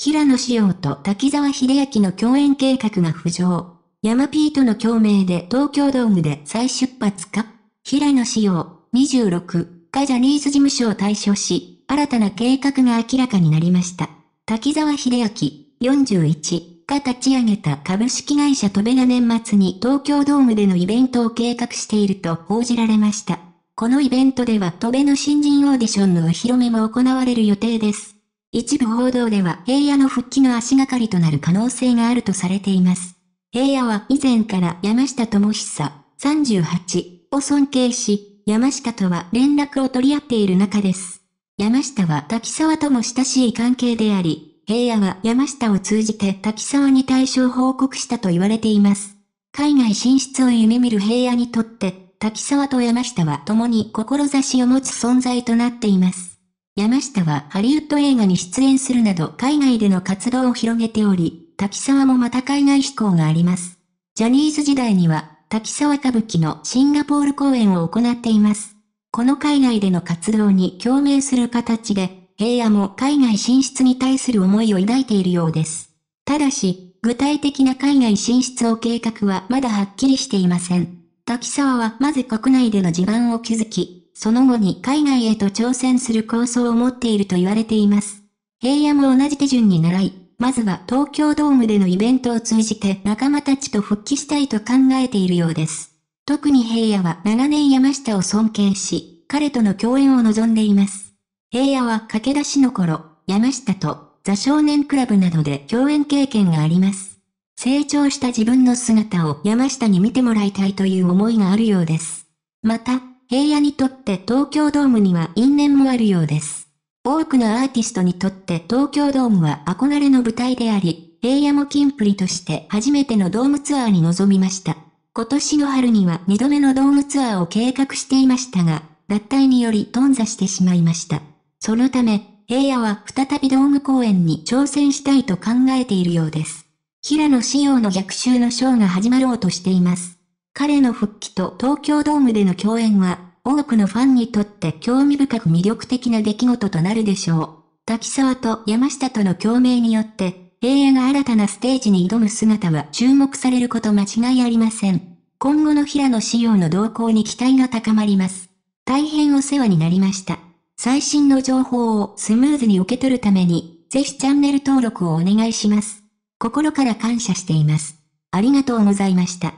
平野紫耀と滝沢秀明の共演計画が浮上。山 P との共鳴で東京ドームで再出発か平野紫耀、26がジャニーズ事務所を退所し、新たな計画が明らかになりました。滝沢秀明、41が立ち上げた株式会社トベが年末に東京ドームでのイベントを計画していると報じられました。このイベントではトベの新人オーディションのお披露目も行われる予定です。一部報道では平野の復帰の足がかりとなる可能性があるとされています。平野は以前から山下智久、38を尊敬し、山下とは連絡を取り合っている中です。山下は滝沢とも親しい関係であり、平野は山下を通じて滝沢に対象報告したと言われています。海外進出を夢見る平野にとって、滝沢と山下は共に志を持つ存在となっています。山下はハリウッド映画に出演するなど海外での活動を広げており、滝沢もまた海外志向があります。ジャニーズ時代には、滝沢歌舞伎のシンガポール公演を行っています。この海外での活動に共鳴する形で、平野も海外進出に対する思いを抱いているようです。ただし、具体的な海外進出を計画はまだはっきりしていません。滝沢はまず国内での地盤を築き、その後に海外へと挑戦する構想を持っていると言われています。平野も同じ手順に習い、まずは東京ドームでのイベントを通じて仲間たちと復帰したいと考えているようです。特に平野は長年山下を尊敬し、彼との共演を望んでいます。平野は駆け出しの頃、山下とザ少年クラブなどで共演経験があります。成長した自分の姿を山下に見てもらいたいという思いがあるようです。また、平野にとって東京ドームには因縁もあるようです。多くのアーティストにとって東京ドームは憧れの舞台であり、平野もキンプリとして初めてのドームツアーに臨みました。今年の春には2度目のドームツアーを計画していましたが、脱退により頓挫してしまいました。そのため、平野は再びドーム公演に挑戦したいと考えているようです。平野仕様の逆襲のショーが始まろうとしています。彼の復帰と東京ドームでの共演は、多くのファンにとって興味深く魅力的な出来事となるでしょう。滝沢と山下との共鳴によって、平野が新たなステージに挑む姿は注目されること間違いありません。今後の平野仕様の動向に期待が高まります。大変お世話になりました。最新の情報をスムーズに受け取るために、ぜひチャンネル登録をお願いします。心から感謝しています。ありがとうございました。